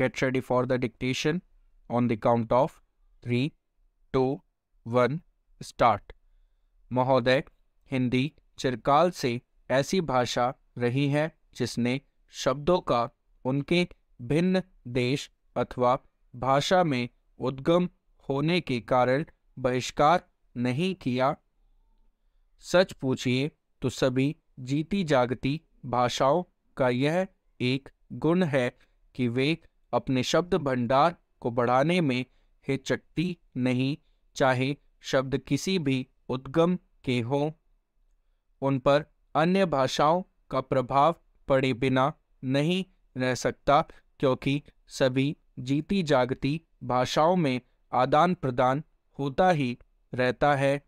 gate ready for the dictation on the count of three two one start महोदय हिंदी चिरकाल से ऐसी भाषा रही है जिसने शब्दों का उनके भिन्न देश अथवा भाषा में उद्गम होने के कारण बहिष्कार नहीं किया सच पूछिए तो सभी जीती जागती भाषाओं का यह एक गुण है कि वे अपने शब्द भंडार को बढ़ाने में हिचकती नहीं चाहे शब्द किसी भी उद्गम के हों उन पर अन्य भाषाओं का प्रभाव पड़े बिना नहीं रह सकता क्योंकि सभी जीती जागती भाषाओं में आदान प्रदान होता ही रहता है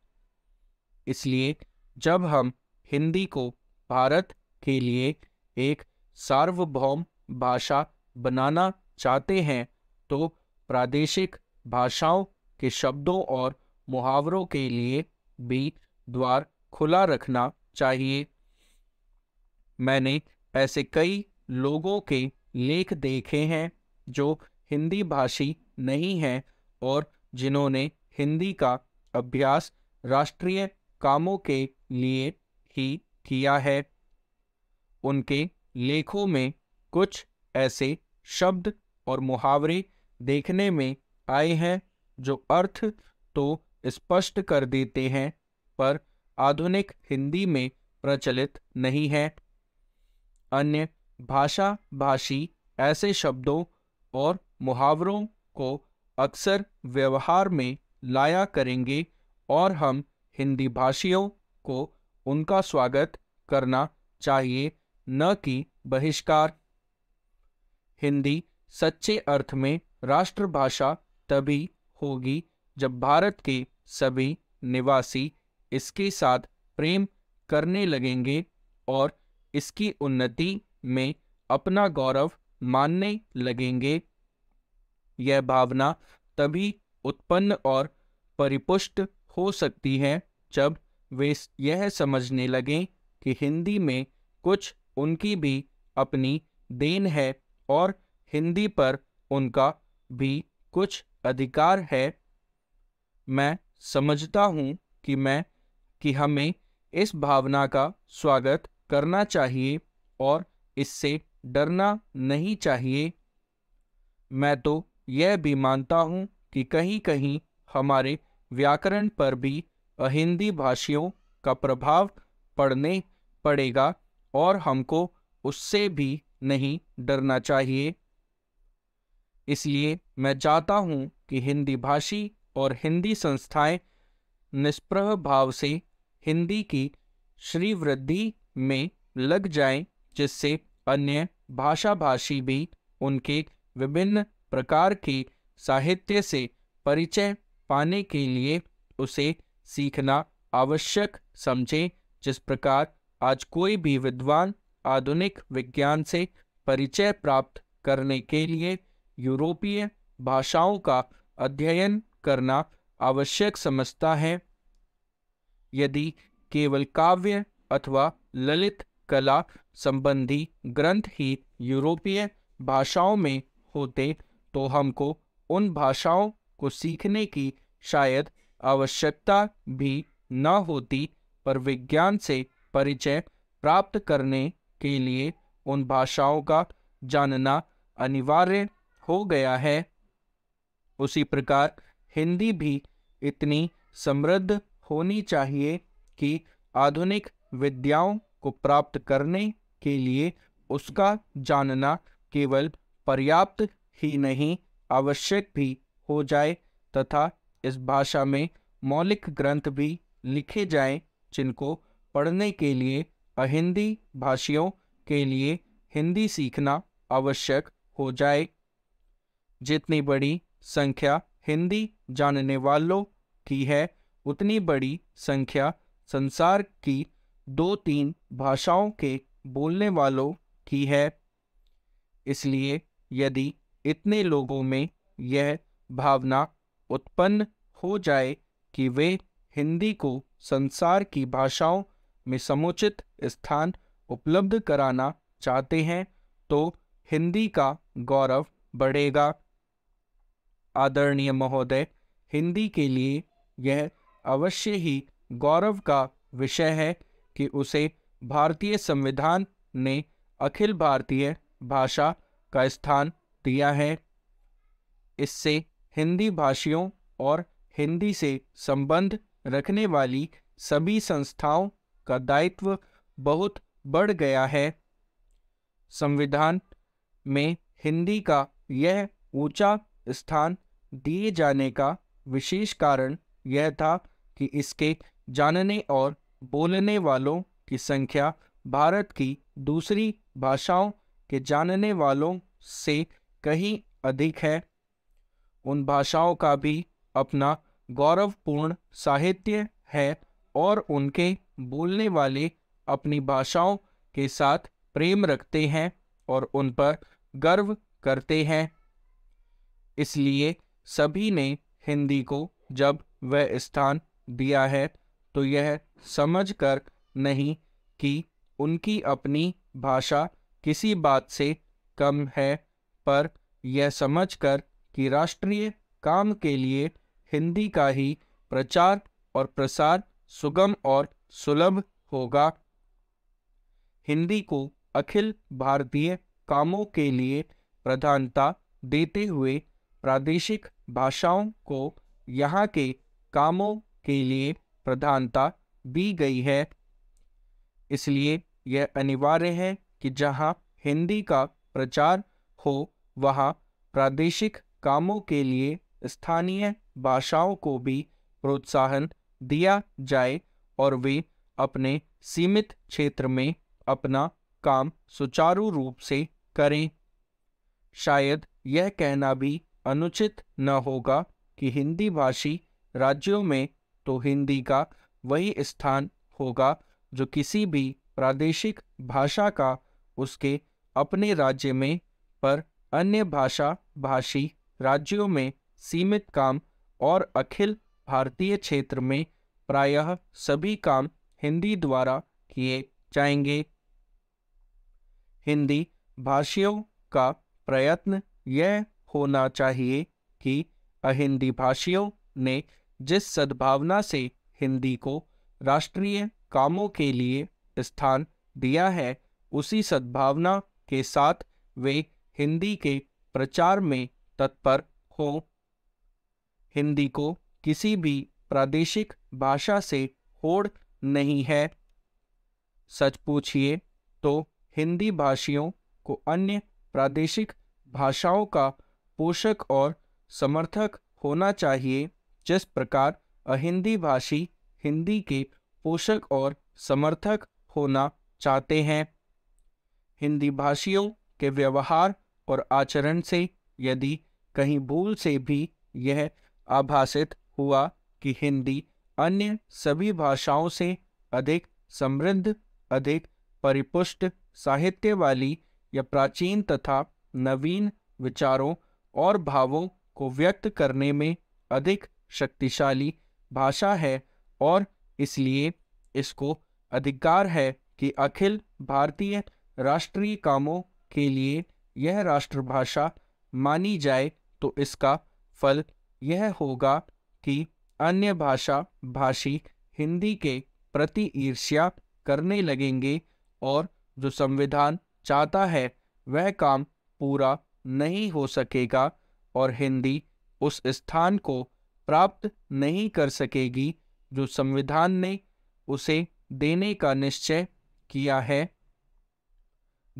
इसलिए जब हम हिंदी को भारत के लिए एक सार्वभौम भाषा बनाना चाहते हैं तो प्रादेशिक भाषाओं के शब्दों और मुहावरों के लिए भी द्वार खुला रखना चाहिए मैंने ऐसे कई लोगों के लेख देखे हैं जो हिंदी भाषी नहीं हैं और जिन्होंने हिंदी का अभ्यास राष्ट्रीय कामों के लिए ही किया है उनके लेखों में कुछ ऐसे शब्द और मुहावरे देखने में आए हैं जो अर्थ तो स्पष्ट कर देते हैं पर आधुनिक हिंदी में प्रचलित नहीं है अन्य भाषा भाषी ऐसे शब्दों और मुहावरों को अक्सर व्यवहार में लाया करेंगे और हम हिंदी भाषियों को उनका स्वागत करना चाहिए न कि बहिष्कार हिंदी सच्चे अर्थ में राष्ट्रभाषा तभी होगी जब भारत के सभी निवासी इसके साथ प्रेम करने लगेंगे और इसकी उन्नति में अपना गौरव मानने लगेंगे यह भावना तभी उत्पन्न और परिपुष्ट हो सकती है जब वे यह समझने लगें कि हिंदी में कुछ उनकी भी अपनी देन है और हिंदी पर उनका भी कुछ अधिकार है मैं समझता हूँ कि मैं कि हमें इस भावना का स्वागत करना चाहिए और इससे डरना नहीं चाहिए मैं तो यह भी मानता हूँ कि कहीं कहीं हमारे व्याकरण पर भी अहिंदी भाषियों का प्रभाव पड़ने पड़ेगा और हमको उससे भी नहीं डरना चाहिए इसलिए मैं चाहता हूँ कि हिंदी भाषी और हिंदी संस्थाएं निष्प्रह भाव से हिंदी की श्री वृद्धि में लग जाएं जिससे अन्य भाषा भाषी भी उनके विभिन्न प्रकार के साहित्य से परिचय पाने के लिए उसे सीखना आवश्यक समझें जिस प्रकार आज कोई भी विद्वान आधुनिक विज्ञान से परिचय प्राप्त करने के लिए यूरोपीय भाषाओं का अध्ययन करना आवश्यक समझता है यदि केवल काव्य अथवा ललित कला संबंधी ग्रंथ ही यूरोपीय भाषाओं में होते तो हमको उन भाषाओं को सीखने की शायद आवश्यकता भी न होती पर विज्ञान से परिचय प्राप्त करने के लिए उन भाषाओं का जानना अनिवार्य हो गया है उसी प्रकार हिंदी भी इतनी समृद्ध होनी चाहिए कि आधुनिक विद्याओं को प्राप्त करने के लिए उसका जानना केवल पर्याप्त ही नहीं आवश्यक भी हो जाए तथा इस भाषा में मौलिक ग्रंथ भी लिखे जाएं जिनको पढ़ने के लिए अहिंदी भाषियों के लिए हिंदी सीखना आवश्यक हो जाए जितनी बड़ी संख्या हिंदी जानने वालों की है उतनी बड़ी संख्या संसार की दो तीन भाषाओं के बोलने वालों की है इसलिए यदि इतने लोगों में यह भावना उत्पन्न हो जाए कि वे हिंदी को संसार की भाषाओं में समुचित स्थान उपलब्ध कराना चाहते हैं तो हिंदी का गौरव बढ़ेगा आदरणीय महोदय हिंदी के लिए यह अवश्य ही गौरव का विषय है कि उसे भारतीय संविधान ने अखिल भारतीय भाषा का स्थान दिया है इससे हिंदी भाषियों और हिंदी से संबंध रखने वाली सभी संस्थाओं का दायित्व बहुत बढ़ गया है संविधान में हिंदी का यह ऊंचा स्थान दिए जाने का विशेष कारण यह था कि इसके जानने और बोलने वालों की संख्या भारत की दूसरी भाषाओं के जानने वालों से कहीं अधिक है उन भाषाओं का भी अपना गौरवपूर्ण साहित्य है और उनके बोलने वाले अपनी भाषाओं के साथ प्रेम रखते हैं और उन पर गर्व करते हैं इसलिए सभी ने हिंदी को जब वह स्थान दिया है तो यह समझकर नहीं कि उनकी अपनी भाषा किसी बात से कम है पर यह समझकर कि राष्ट्रीय काम के लिए हिंदी का ही प्रचार और प्रसार सुगम और सुलभ होगा हिंदी को अखिल भारतीय कामों के लिए प्रधानता देते हुए प्रादेशिक भाषाओं को यहाँ के कामों के लिए प्रधानता दी गई है इसलिए यह अनिवार्य है कि जहाँ हिंदी का प्रचार हो वहाँ प्रादेशिक कामों के लिए स्थानीय भाषाओं को भी प्रोत्साहन दिया जाए और वे अपने सीमित क्षेत्र में अपना काम सुचारू रूप से करें शायद यह कहना भी अनुचित न होगा कि हिंदी भाषी राज्यों में तो हिंदी का वही स्थान होगा जो किसी भी प्रादेशिक भाषा का उसके अपने राज्य में पर अन्य भाषा भाषी राज्यों में सीमित काम और अखिल भारतीय क्षेत्र में प्रायः सभी काम हिंदी द्वारा किए जाएंगे हिंदी भाषियों का प्रयत्न यह होना चाहिए कि अहिंदी भाषियों ने जिस सद्भावना से हिंदी को राष्ट्रीय कामों के लिए स्थान दिया है उसी सद्भावना के साथ वे हिंदी के प्रचार में तत्पर हो हिंदी को किसी भी प्रादेशिक भाषा से होड़ नहीं है सच पूछिए तो हिंदी भाषियों को अन्य प्रादेशिक भाषाओं का पोषक और समर्थक होना चाहिए जिस प्रकार अहिंदी भाषी हिंदी के पोषक और समर्थक होना चाहते हैं हिंदी भाषियों के व्यवहार और आचरण से यदि कहीं भूल से भी यह आभाषित हुआ कि हिंदी अन्य सभी भाषाओं से अधिक समृद्ध अधिक परिपुष्ट साहित्य वाली या प्राचीन तथा नवीन विचारों और भावों को व्यक्त करने में अधिक शक्तिशाली भाषा है और इसलिए इसको अधिकार है कि अखिल भारतीय राष्ट्रीय कामों के लिए यह राष्ट्रभाषा मानी जाए तो इसका फल यह होगा कि अन्य भाषा भाषी हिंदी के प्रति ईर्ष्या करने लगेंगे और जो संविधान चाहता है वह काम पूरा नहीं हो सकेगा और हिंदी उस स्थान को प्राप्त नहीं कर सकेगी जो संविधान ने उसे देने का निश्चय किया है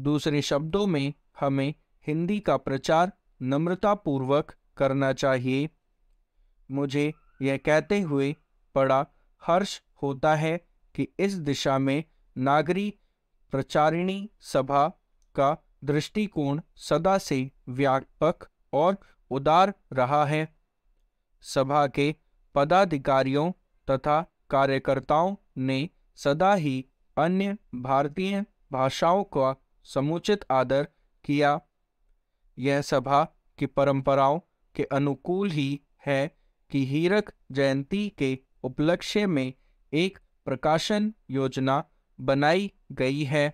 दूसरे शब्दों में हमें हिंदी का प्रचार नम्रतापूर्वक करना चाहिए मुझे यह कहते हुए बड़ा हर्ष होता है कि इस दिशा में नागरी प्रचारिणी सभा का दृष्टिकोण सदा से व्यापक और उदार रहा है सभा के पदाधिकारियों तथा कार्यकर्ताओं ने सदा ही अन्य भारतीय भाषाओं का समुचित आदर किया यह सभा की परंपराओं के अनुकूल ही है कि हीरक जयंती के उपलक्ष्य में एक प्रकाशन योजना बनाई गई है